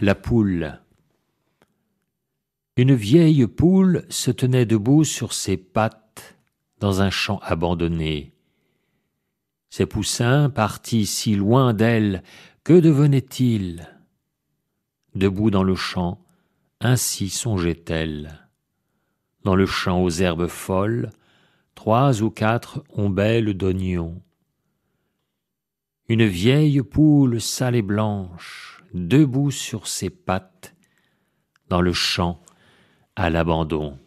La poule. Une vieille poule se tenait debout sur ses pattes dans un champ abandonné. Ses poussins, partis si loin d'elle, que devenaient-ils Debout dans le champ, ainsi songeait-elle. Dans le champ aux herbes folles, trois ou quatre ombelles d'oignons. Une vieille poule sale et blanche, debout sur ses pattes, dans le champ, à l'abandon.